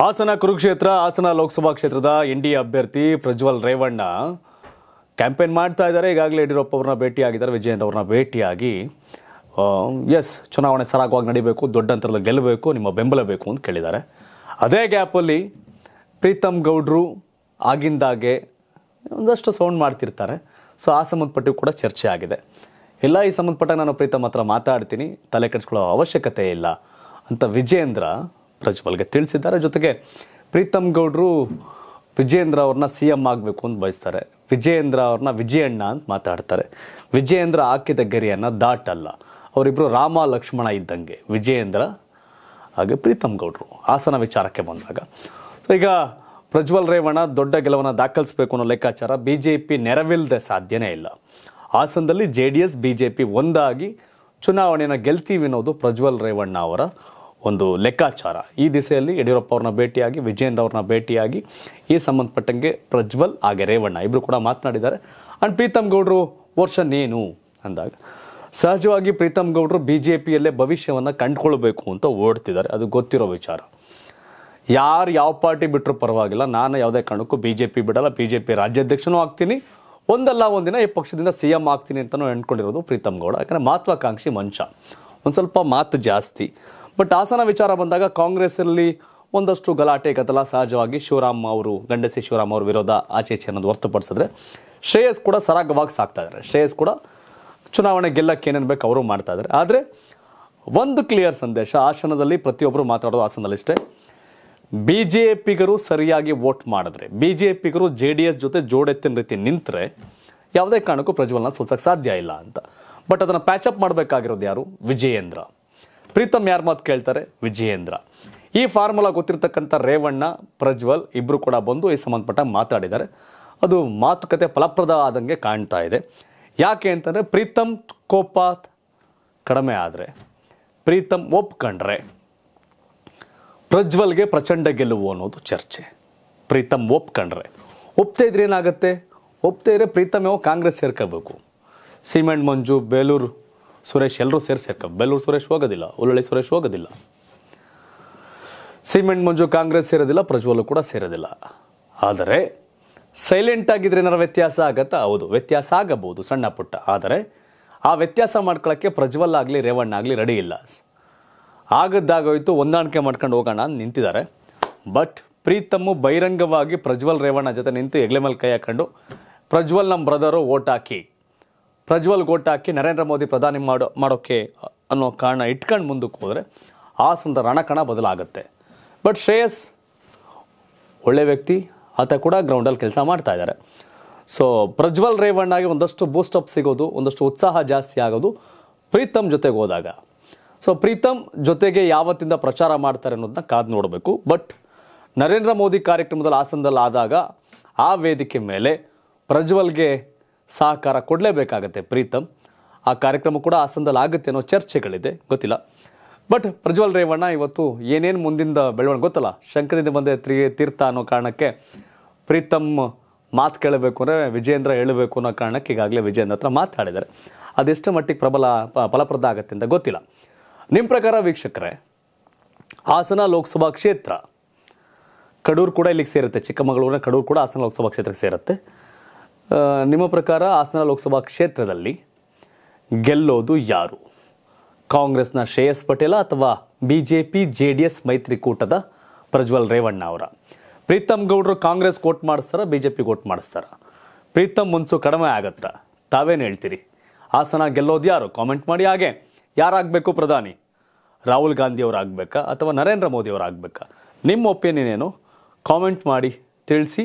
ಹಾಸನ ಕುರುಕ್ಷೇತ್ರ ಹಾಸನ ಲೋಕಸಭಾ ಕ್ಷೇತ್ರದ N D A ಅಭ್ಯರ್ಥಿ Prajwal Revanna campaign ಮಾಡ್ತಾ ಇದ್ದಾರೆ ಈಗಾಗಲೇ ಯಡಿಯೂರಪ್ಪ ಅವ್ರನ್ನ ಭೇಟಿಯಾಗಿದ್ದಾರೆ ವಿಜಯೇಂದ್ರ ಅವ್ರನ್ನ ಭೇಟಿಯಾಗಿ ಎಸ್ ಚುನಾವಣೆ ಸರಾಗವಾಗಿ ನಡಿಬೇಕು ದೊಡ್ಡ ಗೆಲ್ಲಬೇಕು ನಿಮ್ಮ ಬೆಂಬಲ ಬೇಕು ಅಂತ ಕೇಳಿದ್ದಾರೆ ಅದೇ ಗ್ಯಾಪಲ್ಲಿ ಪ್ರೀತಮ್ ಗೌಡ್ರು ಆಗಿಂದಾಗೆ ಒಂದಷ್ಟು ಸೌಂಡ್ ಮಾಡ್ತಿರ್ತಾರೆ ಸೊ ಆ ಸಂಬಂಧಪಟ್ಟು ಕೂಡ ಚರ್ಚೆ ಆಗಿದೆ ಎಲ್ಲ ಈ ಸಂಬಂಧಪಟ್ಟ ನಾನು ಪ್ರೀತಮ್ ಹತ್ರ ಮಾತಾಡ್ತೀನಿ ತಲೆ ಕೆಡಿಸ್ಕೊಳ್ಳೋ ಅವಶ್ಯಕತೆ ಇಲ್ಲ ಅಂತ ವಿಜಯೇಂದ್ರ ಪ್ರಜ್ವಲ್ಗೆ ತಿಳಿಸಿದ್ದಾರೆ ಜೊತೆಗೆ ಪ್ರೀತಮ್ ಗೌಡರು ವಿಜಯೇಂದ್ರ ಅವ್ರನ್ನ ಸಿ ಎಂ ಆಗಬೇಕು ಅಂತ ಬಯಸ್ತಾರೆ ವಿಜಯೇಂದ್ರ ಅವ್ರನ್ನ ವಿಜಯಣ್ಣ ಅಂತ ಮಾತಾಡ್ತಾರೆ ವಿಜಯೇಂದ್ರ ಹಾಕಿದ ಗೆರೆಯನ್ನು ದಾಟಲ್ಲ ಅವರಿಬ್ಬರು ರಾಮ ಲಕ್ಷ್ಮಣ ಇದ್ದಂಗೆ ವಿಜಯೇಂದ್ರ ಹಾಗೆ ಪ್ರೀತಮ್ ಗೌಡರು ಹಾಸನ ವಿಚಾರಕ್ಕೆ ಬಂದಾಗ ಈಗ ಪ್ರಜ್ವಲ್ ರೇವಣ್ಣ ದೊಡ್ಡ ಗೆಲುವನ್ನು ದಾಖಲಿಸಬೇಕು ಅನ್ನೋ ಲೆಕ್ಕಾಚಾರ ಬಿ ಜೆ ಪಿ ನೆರವಿಲ್ಲದೆ ಸಾಧ್ಯನೇ ಇಲ್ಲ ಹಾಸನದಲ್ಲಿ J D S B J P ಒಂದಾಗಿ ಚುನಾವಣೆಯನ್ನು ಗೆಲ್ತೀವಿ ಅನ್ನೋದು ಪ್ರಜ್ವಲ್ ರೇವಣ್ಣ ಅವರ ಒಂದು ಲೆಕ್ಕಾಚಾರ ಈ ದಿಸೆಯಲ್ಲಿ ಯಡಿಯೂರಪ್ಪ ಅವ್ರನ್ನ ಭೇಟಿಯಾಗಿ ವಿಜಯನ್ ಅವ್ರನ್ನ ಭೇಟಿಯಾಗಿ ಈ ಸಂಬಂಧಪಟ್ಟಂಗೆ ಪ್ರಜ್ವಲ್ ಹಾಗೆ ರೇವಣ್ಣ ಇಬ್ಬರು ಕೂಡ ಮಾತನಾಡಿದ್ದಾರೆ ಅಂಡ್ ಪ್ರೀತಮ್ ಗೌಡ್ರು ವರ್ಷ ಏನು ಅಂದಾಗ ಸಹಜವಾಗಿ ಪ್ರೀತಮ್ ಗೌಡ್ರು ಬಿ ಜೆ ಪಿಯಲ್ಲೇ ಭವಿಷ್ಯವನ್ನು ಕಂಡುಕೊಳ್ಬೇಕು ಅಂತ ಓಡ್ತಿದ್ದಾರೆ ಅದು ಗೊತ್ತಿರೋ ವಿಚಾರ ಯಾರು ಯಾವ ಪಾರ್ಟಿ ಬಿಟ್ಟರು ಪರವಾಗಿಲ್ಲ ನಾನು ಯಾವುದೇ ಕಾರಣಕ್ಕೂ ಬಿ ಜೆ ಪಿ ಬಿಡಲ್ಲ ಬಿ ಜೆ ಪಿ ರಾಜ್ಯಾಧ್ಯಕ್ಷನೂ ಆಗ್ತೀನಿ ಒಂದಲ್ಲ ಒಂದಿನ ಈ ಪಕ್ಷದಿಂದ ಸಿ ಎಂ ಆಗ್ತೀನಿ ಅಂತಲೂ ಎಂಡ್ಕೊಂಡಿರೋದು ಪ್ರೀತಮ್ ಗೌಡ ಯಾಕಂದರೆ ಮಹತ್ವಾಕಾಂಕ್ಷಿ ಮಂಚ ಒಂದು ಸ್ವಲ್ಪ ಮಾತು ಜಾಸ್ತಿ ಬಟ್ ಹಾಸನ ವಿಚಾರ ಬಂದಾಗ ಕಾಂಗ್ರೆಸ್ಸಲ್ಲಿ ಒಂದಷ್ಟು ಗಲಾಟೆ ಗದಲ ಸಹಜವಾಗಿ ಶಿವರಾಮ್ ಅವರು ಗಂಡಸಿ ಶಿವರಾಮ್ ಅವ್ರ ವಿರೋಧ ಆಚೆಚೆ ಅನ್ನೋದು ಹೊರತುಪಡಿಸಿದ್ರೆ ಶ್ರೇಯಸ್ ಕೂಡ ಸರಾಗವಾಗಿ ಸಾಕ್ತಾ ಇದ್ದಾರೆ ಶ್ರೇಯಸ್ ಕೂಡ ಚುನಾವಣೆ ಗೆಲ್ಲಕ್ಕೆ ಏನೇನು ಬೇಕು ಅವರು ಮಾಡ್ತಾ ಇದ್ದಾರೆ ಆದರೆ ಒಂದು ಕ್ಲಿಯರ್ ಸಂದೇಶ ಆಸನದಲ್ಲಿ ಪ್ರತಿಯೊಬ್ಬರು ಮಾತಾಡೋದು ಇಷ್ಟೇ ಬಿ ಜೆ ಪಿಗರು ಸರಿಯಾಗಿ ವೋಟ್ ಮಾಡಿದ್ರೆ ಬಿ ಜೆ ಪಿಗರು ಜೆ ಡಿ ಎಸ್ ಜೊತೆ ಜೋಡೆತ್ತಿನ ರೀತಿ ನಿಂತರೆ ಯಾವುದೇ ಕಾರಣಕ್ಕೂ ಪ್ರಜ್ವಲನ ಸೋಲ್ಸಕ್ಕೆ ಸಾಧ್ಯ ಇಲ್ಲ ಅಂತ ಬಟ್ ಅದನ್ನು ಪ್ಯಾಚಪ್ ಮಾಡಬೇಕಾಗಿರೋದು ಯಾರು ವಿಜಯೇಂದ್ರ ಪ್ರೀತಮ್ ಯಾರ ಮಾತು ಕೇಳ್ತಾರೆ ವಿಜಯೇಂದ್ರ ಈ ಫಾರ್ಮುಲಾ ಗೊತ್ತಿರತಕ್ಕಂಥ ರೇವಣ್ಣ ಪ್ರಜ್ವಲ್ ಇಬ್ಬರು ಕೂಡ ಬಂದು ಈ ಸಂಬಂಧಪಟ್ಟ ಮಾತಾಡಿದ್ದಾರೆ ಅದು ಮಾತುಕತೆ ಫಲಪ್ರದ ಆದಂಗೆ ಕಾಣ್ತಾ ಇದೆ ಯಾಕೆ ಅಂತಂದರೆ ಪ್ರೀತಮ್ ಕೋಪ ಕಡಿಮೆ ಆದರೆ ಪ್ರೀತಮ್ ಒಪ್ಕೊಂಡ್ರೆ ಪ್ರಜ್ವಲ್ಗೆ ಪ್ರಚಂಡ ಗೆಲುವು ಅನ್ನೋದು ಚರ್ಚೆ ಪ್ರೀತಮ್ ಒಪ್ಕೊಂಡ್ರೆ ಒಪ್ತಾ ಇದ್ರೆ ಏನಾಗುತ್ತೆ ಒಪ್ತಾ ಇದ್ರೆ ಪ್ರೀತಮ್ ಯಾವ ಕಾಂಗ್ರೆಸ್ ಸೇರ್ಕೋಬೇಕು ಸಿಮೆಂಟ್ ಮಂಜು ಬೇಲೂರು ಸುರೇಶ್ ಎಲ್ಲರೂ ಸೇರಿಸಿರ್ಕ ಬೆಲ್ಲೂರು ಸುರೇಶ್ ಹೋಗೋದಿಲ್ಲ ಉಲ್ಲಳ್ಳಿ ಸುರೇಶ್ ಹೋಗೋದಿಲ್ಲ ಸಿಮೆಂಟ್ ಮಂಜು ಕಾಂಗ್ರೆಸ್ ಸೇರೋದಿಲ್ಲ ಪ್ರಜ್ವಲ್ ಕೂಡ ಸೇರೋದಿಲ್ಲ ಆದರೆ ಸೈಲೆಂಟ್ ಆಗಿದ್ರೆ ಏನಾರ ವ್ಯತ್ಯಾಸ ಆಗತ್ತಾ ಹೌದು ವ್ಯತ್ಯಾಸ ಆಗಬಹುದು ಸಣ್ಣ ಪುಟ್ಟ ಆದರೆ ಆ ವ್ಯತ್ಯಾಸ ಮಾಡ್ಕೊಳ್ಳೋಕ್ಕೆ ಪ್ರಜ್ವಲ್ ಆಗಲಿ ರೇವಣ್ಣ ಆಗಲಿ ರೆಡಿ ಇಲ್ಲ ಆಗದ್ದಾಗೋಯ್ತು ಹೊಂದಾಣಿಕೆ ಮಾಡ್ಕೊಂಡು ಹೋಗೋಣ ಅಂತ ನಿಂತಿದ್ದಾರೆ ಬಟ್ ಪ್ರೀತಮ್ಮು ಬಹಿರಂಗವಾಗಿ ಪ್ರಜ್ವಲ್ ರೇವಣ್ಣ ಜೊತೆ ನಿಂತು ಎಗ್ಲೆ ಮೇಲೆ ಕೈ ಹಾಕೊಂಡು ಪ್ರಜ್ವಲ್ ನಮ್ಮ ಬ್ರದರು ಓಟ್ ಹಾಕಿ ಪ್ರಜ್ವಲ್ ಗೋಟ್ ಹಾಕಿ ನರೇಂದ್ರ ಮೋದಿ ಪ್ರಧಾನಿ ಮಾಡೋ ಮಾಡೋಕ್ಕೆ ಅನ್ನೋ ಕಾರಣ ಇಟ್ಕೊಂಡು ಮುಂದಕ್ಕೆ ಹೋದರೆ ಸಂದ ರಣಕಣ ಬದಲಾಗುತ್ತೆ ಬಟ್ ಶ್ರೇಯಸ್ ಒಳ್ಳೆ ವ್ಯಕ್ತಿ ಆತ ಕೂಡ ಗ್ರೌಂಡಲ್ಲಿ ಕೆಲಸ ಮಾಡ್ತಾ ಇದ್ದಾರೆ ಸೊ ಪ್ರಜ್ವಲ್ ರೇವಣ್ಣಗೆ ಒಂದಷ್ಟು ಬೂಸ್ಟಪ್ ಸಿಗೋದು ಒಂದಷ್ಟು ಉತ್ಸಾಹ ಜಾಸ್ತಿ ಆಗೋದು ಪ್ರೀತಮ್ ಜೊತೆಗೆ ಹೋದಾಗ ಸೊ ಪ್ರೀತಮ್ ಜೊತೆಗೆ ಯಾವತ್ತಿಂದ ಪ್ರಚಾರ ಮಾಡ್ತಾರೆ ಅನ್ನೋದನ್ನ ಕಾದು ನೋಡಬೇಕು ಬಟ್ ನರೇಂದ್ರ ಮೋದಿ ಕಾರ್ಯಕ್ರಮದಲ್ಲಿ ಆಸನದಲ್ಲಿ ಆದಾಗ ಆ ವೇದಿಕೆ ಮೇಲೆ ಪ್ರಜ್ವಲ್ಗೆ ಸಹಕಾರ ಕೊಡಲೇಬೇಕಾಗತ್ತೆ ಪ್ರೀತಮ್ ಆ ಕಾರ್ಯಕ್ರಮ ಕೂಡ ಹಾಸನದಲ್ಲಿ ಆಗುತ್ತೆ ಅನ್ನೋ ಚರ್ಚೆಗಳಿದೆ ಗೊತ್ತಿಲ್ಲ ಬಟ್ ಪ್ರಜ್ವಲ್ ರೇವಣ್ಣ ಇವತ್ತು ಏನೇನು ಮುಂದಿಂದ ಬೆಳವಣಿಗೆ ಗೊತ್ತಲ್ಲ ಶಂಕರದಿಂದ ಬಂದೆ ತ್ರೀ ತೀರ್ಥ ಅನ್ನೋ ಕಾರಣಕ್ಕೆ ಪ್ರೀತಮ್ ಮಾತು ಕೇಳಬೇಕು ಅಂದರೆ ವಿಜೇಂದ್ರ ಹೇಳಬೇಕು ಅನ್ನೋ ಕಾರಣಕ್ಕೆ ಈಗಾಗಲೇ ವಿಜೇಂದ್ರ ಹತ್ರ ಮಾತಾಡಿದ್ದಾರೆ ಅದೆಷ್ಟು ಮಟ್ಟಿಗೆ ಪ್ರಬಲ ಫಲಪ್ರದ ಆಗುತ್ತೆ ಅಂತ ಗೊತ್ತಿಲ್ಲ ನಿಮ್ಮ ಪ್ರಕಾರ ವೀಕ್ಷಕರೇ ಹಾಸನ ಲೋಕಸಭಾ ಕ್ಷೇತ್ರ ಕಡೂರು ಕೂಡ ಇಲ್ಲಿಗೆ ಸೇರುತ್ತೆ ಚಿಕ್ಕಮಗಳೂರಿನ ಕಡೂರು ಕೂಡ ಹಾಸನ ಲೋಕಸಭಾ ಕ್ಷೇತ್ರಕ್ಕೆ ಸೇರುತ್ತೆ ನಿಮ್ಮ ಪ್ರಕಾರ ಹಾಸನ ಲೋಕಸಭಾ ಕ್ಷೇತ್ರದಲ್ಲಿ ಗೆಲ್ಲೋದು ಯಾರು ಕಾಂಗ್ರೆಸ್ನ ಶ್ರೇಯಸ್ ಪಟೇಲ ಅಥವಾ B J P J D S ಮೈತ್ರಿಕೂಟದ ಪ್ರಜ್ವಲ್ ರೇವಣ್ಣ ಅವರ ಪ್ರೀತಮ್ ಗೌಡರು ಕಾಂಗ್ರೆಸ್ ಕೋಟ್ ಮಾಡಿಸ್ತಾರ ಬಿ ಜೆ ಪಿ ಕೋಟ್ ಮಾಡಿಸ್ತಾರ ಪ್ರೀತಮ್ ಮುನ್ಸು ಕಡಿಮೆ ಆಗತ್ತಾ ತಾವೇನು ಹೇಳ್ತೀರಿ ಹಾಸನ ಗೆಲ್ಲೋದು ಯಾರು ಕಾಮೆಂಟ್ ಮಾಡಿ ಹಾಗೆ ಯಾರಾಗಬೇಕು ಪ್ರಧಾನಿ ರಾಹುಲ್ ಗಾಂಧಿ ಆಗಬೇಕಾ ಅಥವಾ ನರೇಂದ್ರ ಮೋದಿ ಆಗಬೇಕಾ ನಿಮ್ಮ ಒಪಿನಿಯನ್ ಏನು ಕಾಮೆಂಟ್ ಮಾಡಿ ತಿಳಿಸಿ